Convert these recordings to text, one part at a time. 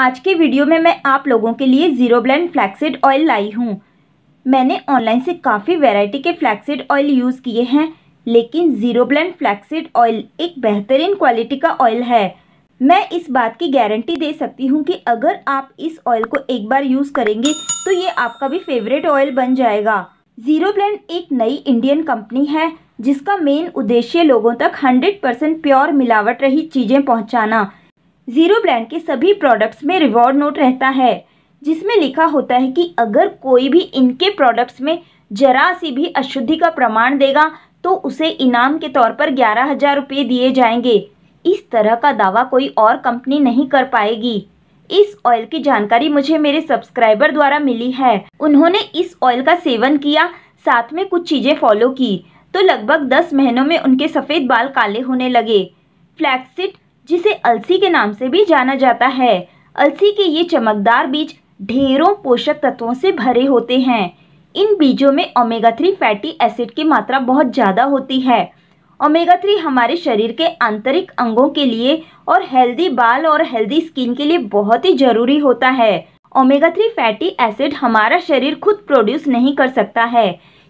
आज के वीडियो में मैं आप लोगों के लिए ज़ीरो ब्लैंड फ्लैक्सीड ऑयल लाई हूँ मैंने ऑनलाइन से काफ़ी वैरायटी के फ्लैक्सीड ऑयल यूज़ किए हैं लेकिन ज़ीरो ब्लैंड फ्लैक्सीड ऑयल एक बेहतरीन क्वालिटी का ऑयल है मैं इस बात की गारंटी दे सकती हूँ कि अगर आप इस ऑयल को एक बार यूज़ करेंगे तो ये आपका भी फेवरेट ऑयल बन जाएगा ज़ीरो ब्लैंड एक नई इंडियन कंपनी है जिसका मेन उद्देश्य लोगों तक 100% प्योर मिलावट रही चीज़ें पहुंचाना ज़ीरो ब्रांड के सभी प्रोडक्ट्स में रिवॉर्ड नोट रहता है जिसमें लिखा होता है कि अगर कोई भी इनके प्रोडक्ट्स में जरा सी भी अशुद्धि का प्रमाण देगा तो उसे इनाम के तौर पर ग्यारह हज़ार रुपये दिए जाएंगे इस तरह का दावा कोई और कंपनी नहीं कर पाएगी इस ऑयल की जानकारी मुझे मेरे सब्सक्राइबर द्वारा मिली है उन्होंने इस ऑयल का सेवन किया साथ में कुछ चीज़ें फॉलो की तो लगभग दस महीनों में उनके सफ़ेद बाल काले होने लगे फ्लैक्सिट जिसे अलसी के नाम से भी जाना जाता है अलसी के ये चमकदार बीज ढेरों पोषक तत्वों से भरे होते हैं इन बीजों में ओमेगा थ्री फैटी एसिड की मात्रा बहुत ज़्यादा होती है ओमेगा थ्री हमारे शरीर के आंतरिक अंगों के लिए और हेल्दी बाल और हेल्दी स्किन के लिए बहुत ही ज़रूरी होता है ओमेगा थ्री फैटी एसिड हमारा शरीर खुद प्रोड्यूस नहीं कर सकता है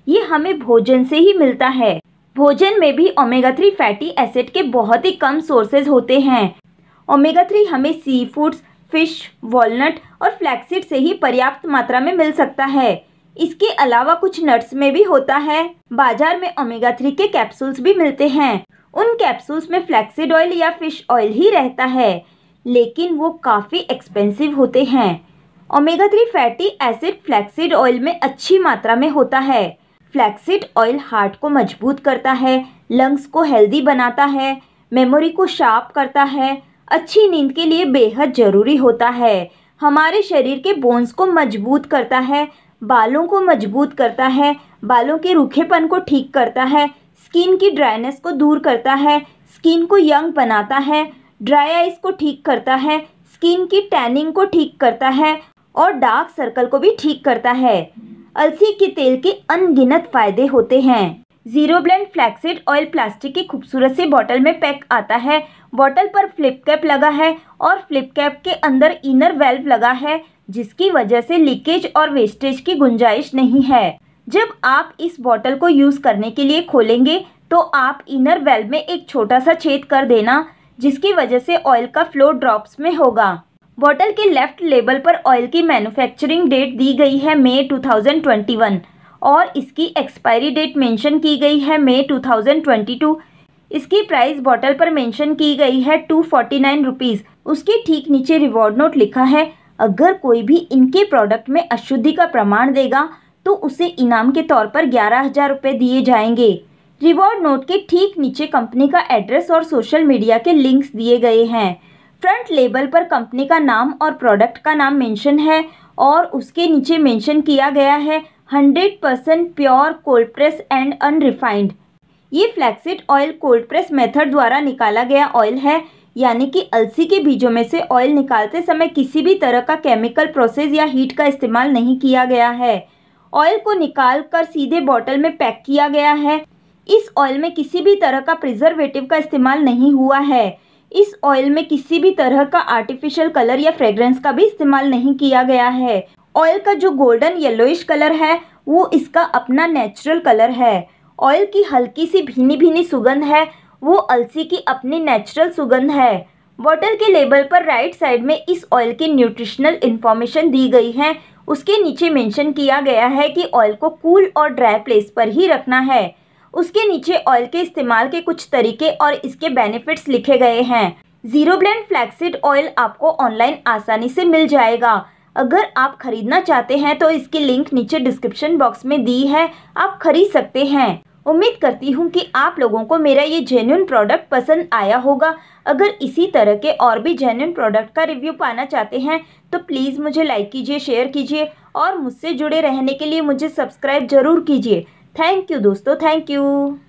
ये हमें भोजन से ही मिलता है भोजन में भी ओमेगा थ्री फैटी एसिड के बहुत ही कम सोर्सेज होते हैं ओमेगा थ्री हमें सी फूड्स फिश वॉलनट और फ्लैक्सीड से ही पर्याप्त मात्रा में मिल सकता है इसके अलावा कुछ नट्स में भी होता है बाजार में ओमेगा थ्री के कैप्सूल्स भी मिलते हैं उन कैप्सूल्स में फ्लैक्सीड ऑयल या फिश ऑयल ही रहता है लेकिन वो काफ़ी एक्सपेंसिव होते हैं omega three fatty acid flaxseed oil में अच्छी मात्रा में होता है फ्लैक्सिड ऑयल हार्ट को मजबूत करता है लंग्स को हेल्दी बनाता है मेमोरी को शार्प करता है अच्छी नींद के लिए बेहद ज़रूरी होता है हमारे शरीर के बोन्स को मजबूत करता है बालों को मजबूत करता है बालों के रूखेपन को ठीक करता है स्किन की ड्राइनेस को दूर करता है स्किन को यंग बनाता है ड्राई आइज को ठीक करता है स्किन की टैनिंग को ठीक करता है और डार्क सर्कल को भी ठीक करता है अलसी के तेल के अनगिनत फायदे होते हैं zero blend flaxseed oil plastic की खूबसूरत सी बॉटल में पैक आता है बॉटल पर फ्लिप कैप लगा है और फ्लिप कैप के अंदर इनर वेल्व लगा है जिसकी वजह से लीकेज और वेस्टेज की गुंजाइश नहीं है जब आप इस बॉटल को यूज़ करने के लिए खोलेंगे तो आप इनर वेल्व में एक छोटा सा छेद कर देना जिसकी वजह से ऑयल का फ्लो ड्रॉप्स में होगा बॉटल के लेफ्ट लेबल पर ऑयल की मैन्युफैक्चरिंग डेट दी गई है मई 2021 और इसकी एक्सपायरी डेट मेंशन की गई है मई 2022 इसकी प्राइस बॉटल पर मेंशन की गई है टू फोर्टी नाइन उसके ठीक नीचे रिवॉर्ड नोट लिखा है अगर कोई भी इनके प्रोडक्ट में अशुद्धि का प्रमाण देगा तो उसे इनाम के तौर पर ग्यारह हज़ार रुपये दिए जाएंगे रिवॉर्ड नोट के ठीक नीचे कंपनी का एड्रेस और सोशल मीडिया के लिंक्स दिए गए हैं फ्रंट लेबल पर कंपनी का नाम और प्रोडक्ट का नाम मेंशन है और उसके नीचे मेंशन किया गया है 100 percent pure cold press and unrefined ये flaxseed oil cold press method द्वारा निकाला गया ऑयल है यानी कि अलसी के बीजों में से ऑयल निकालते समय किसी भी तरह का केमिकल प्रोसेस या हीट का इस्तेमाल नहीं किया गया है ऑयल को निकाल कर सीधे बॉटल में पैक किया गया है इस ऑयल में किसी भी तरह का प्रिजर्वेटिव का इस्तेमाल नहीं हुआ है इस ऑयल में किसी भी तरह का आर्टिफिशियल कलर या फ्रेग्रेंस का भी इस्तेमाल नहीं किया गया है ऑयल का जो गोल्डन येलोइश कलर है वो इसका अपना नेचुरल कलर है ऑयल की हल्की सी भीनी भीनी सुगंध है वो अलसी की अपनी नेचुरल सुगंध है बॉटल के लेबल पर राइट साइड में इस ऑयल की न्यूट्रिशनल इन्फॉर्मेशन दी गई है उसके नीचे मेंशन किया गया है कि ऑयल को कूल और ड्राई प्लेस पर ही रखना है उसके नीचे ऑयल के इस्तेमाल के कुछ तरीके और इसके बेनिफिट्स लिखे गए हैं जीरो ब्लेंड फ्लैक्सीड ऑयल आपको ऑनलाइन आसानी से मिल जाएगा अगर आप खरीदना चाहते हैं तो इसकी लिंक नीचे डिस्क्रिप्शन बॉक्स में दी है आप खरीद सकते हैं उम्मीद करती हूँ कि आप लोगों को मेरा ये जेन्यून प्रोडक्ट पसंद आया होगा अगर इसी तरह के और भी जेन्यून प्रोडक्ट का रिव्यू पाना चाहते हैं तो प्लीज़ मुझे लाइक कीजिए शेयर कीजिए और मुझसे जुड़े रहने के लिए मुझे सब्सक्राइब ज़रूर कीजिए थैंक यू दोस्तों थैंक यू